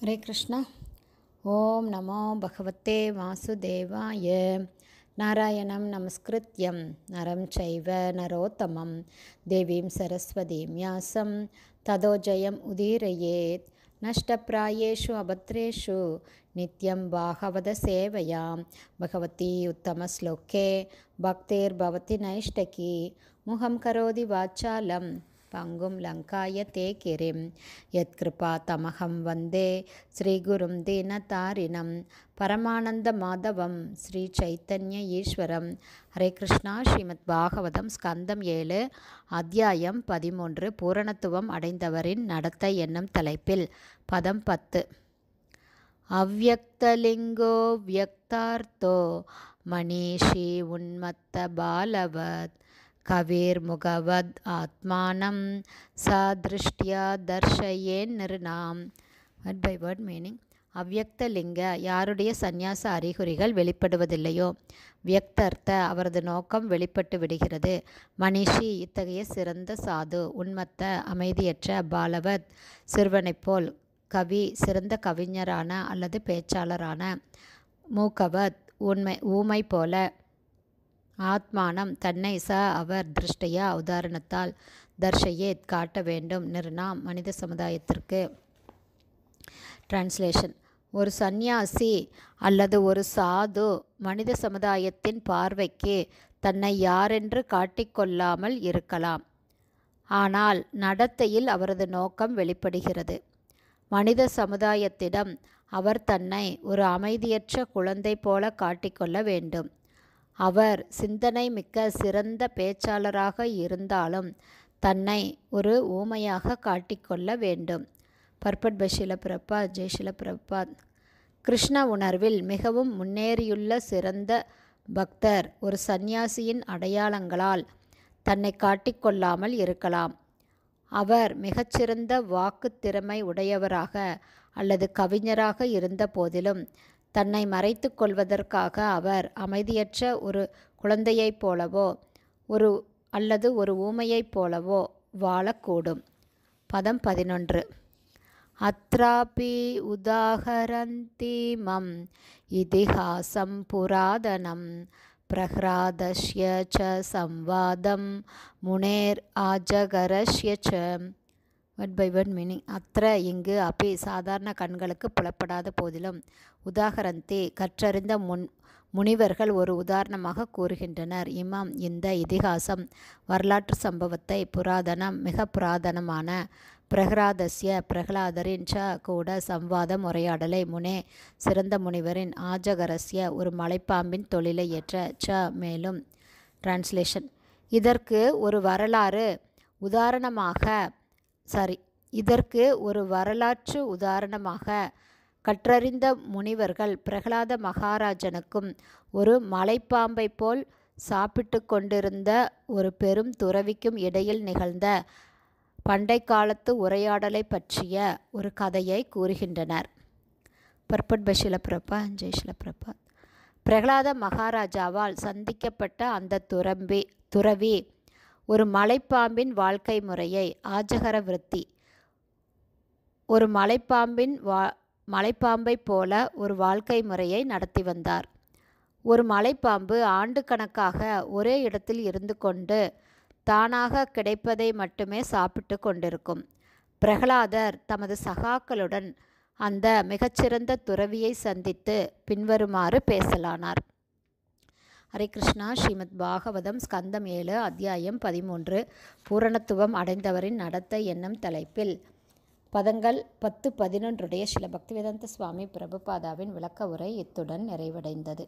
ஹரே கிருஷ்ணா ஓம் நமோ பகவத்தே வாசுதேவாய நாராயணம் நமஸ்கிருத்யம் நரம் சைவ நரோத்தமம் தேவீம் சரஸ்வதீம் யாசம் ததோஜயம் உதீரயேத் நஷ்டப்பிராயேஷு அபத்ரேஷு நித்யம் பாகவத சேவையாம் பகவதி உத்தமஸ்லோக்கே பக்தேர் பவதி நைஷ்டகி முகம் கரோதி வாச்சாலம் பங்கும் லங்காய தே கிரிம் யத்கிருபா தமகம் வந்தே ஸ்ரீகுரும் தீனதாரிணம் பரமானந்த மாதவம் ஸ்ரீ சைத்தன்ய ஈஸ்வரம் ஹரே கிருஷ்ணா ஸ்ரீமத் பாகவதம் ஸ்கந்தம் ஏழு அத்தியாயம் பதிமூன்று பூரணத்துவம் அடைந்தவரின் நடத்தை என்னும் தலைப்பில் பதம் பத்து அவ்வக்தலிங்கோ வியக்தார்த்தோ மணிஷி உன்மத்த பாலவத் கவிர்முகவத் ஆத்மானம் சா திருஷ்டியா தர்ஷயேன் நிருநாம் வேர்ட் பை வேர்ட் மீனிங் அவ்வியக்தலிங்க யாருடைய சந்நியாச அறிகுறிகள் வெளிப்படுவதில்லையோ வியக்தர்த்த அவரது நோக்கம் வெளிப்பட்டு விடுகிறது மனிஷி இத்தகைய சிறந்த சாது உண்மத்த அமைதியற்ற பாலவத் சிறுவனைப் போல் கவி சிறந்த கவிஞரான அல்லது பேச்சாளரான மூக்கவத் உண்மை ஊமை போல ஆத்மானம் தன்னை ச அவர் திருஷ்டையா உதாரணத்தால் தர்ஷையே காட்ட வேண்டும் நிர்ணாம் மனித சமுதாயத்திற்கு டிரான்ஸ்லேஷன் ஒரு சந்நியாசி அல்லது ஒரு சாது மனித சமுதாயத்தின் பார்வைக்கு தன்னை யாரென்று காட்டிக்கொள்ளாமல் இருக்கலாம் ஆனால் நடத்தையில் அவரது நோக்கம் வெளிப்படுகிறது மனித சமுதாயத்திடம் அவர் தன்னை ஒரு அமைதியற்ற குழந்தை போல காட்டிக்கொள்ள வேண்டும் அவர் சிந்தனை மிக்க சிறந்த பேச்சாளராக இருந்தாலும் தன்னை ஒரு ஊமையாக காட்டிக்கொள்ள வேண்டும் பர்பட் பஷில பிரபா ஜெய்ஷில பிரபா கிருஷ்ண உணர்வில் மிகவும் முன்னேறியுள்ள சிறந்த பக்தர் ஒரு சந்நியாசியின் அடையாளங்களால் தன்னை காட்டிக்கொள்ளாமல் இருக்கலாம் அவர் மிகச்சிறந்த வாக்கு திறமை உடையவராக அல்லது கவிஞராக இருந்த போதிலும் தன்னை மறைத்து கொள்வதற்காக அவர் அமைதியற்ற ஒரு குழந்தையைப் போலவோ ஒரு அல்லது ஒரு ஊமையைப் போலவோ வாழக்கூடும் பதம் பதினொன்று அத்ராபி உதாகரந்தீமம் மம் இதிகாசம் புராதனம் பிரஹ்ராதஸ்ய ச சம்வாதம் முனேர் ஆஜகரஸ்ய ச வேர்ட் பை வேர்ட் மீனிங் அத்த இங்கு அபி சாதாரண கண்களுக்கு புலப்படாத போதிலும் உதாகரந்தே கற்றறிந்த முன் முனிவர்கள் ஒரு உதாரணமாக கூறுகின்றனர் இமாம் இந்த இதிகாசம் வரலாற்று சம்பவத்தை புராதனம் மிக புராதனமான பிரகராதசிய பிரகலாதரின் ச கூட சம்வாத உரையாடலை முனே சிறந்த முனிவரின் ஆஜகரஸ்ய ஒரு மலைப்பாம்பின் தொழிலை ஏற்ற ச மேலும் டிரான்ஸ்லேஷன் இதற்கு ஒரு வரலாறு உதாரணமாக சாரி இதற்கு ஒரு வரலாற்று உதாரணமாக கற்றறிந்த முனிவர்கள் பிரகலாத மகாராஜனுக்கும் ஒரு மலைப்பாம்பை போல் சாப்பிட்டு கொண்டிருந்த ஒரு பெரும் துறவிக்கும் இடையில் நிகழ்ந்த பண்டை காலத்து உரையாடலை பற்றிய ஒரு கதையை கூறுகின்றனர் பர்பட் பஷிலப்பிரப்பா ஜெய்ஷிலப்பிரப்பா பிரகலாத மகாராஜாவால் சந்திக்கப்பட்ட அந்த துறம்பி துறவி ஒரு மலைப்பாம்பின் வாழ்க்கை முறையை ஆஜகர விருத்தி ஒரு மலைப்பாம்பின் வா மலைப்பாம்பை போல ஒரு வாழ்க்கை முறையை நடத்தி வந்தார் ஒரு மலைப்பாம்பு ஆண்டுக்கணக்காக ஒரே இடத்தில் இருந்து கொண்டு தானாக கிடைப்பதை மட்டுமே சாப்பிட்டு கொண்டிருக்கும் பிரகலாதர் தமது சகாக்களுடன் அந்த மிகச்சிறந்த துறவியை சந்தித்து பின்வருமாறு பேசலானார் ஹரே கிருஷ்ணா ஸ்ரீமத் பாகவதம் ஸ்கந்தம் ஏழு அத்தியாயம் பதிமூன்று பூரணத்துவம் அடைந்தவரின் நடத்தை என்னும் தலைப்பில் பதங்கள் பத்து பதினொன்றுடைய ஸ்ரீல பக்திவேதந்த சுவாமி பிரபுபாதாவின் விளக்க உரை இத்துடன் நிறைவடைந்தது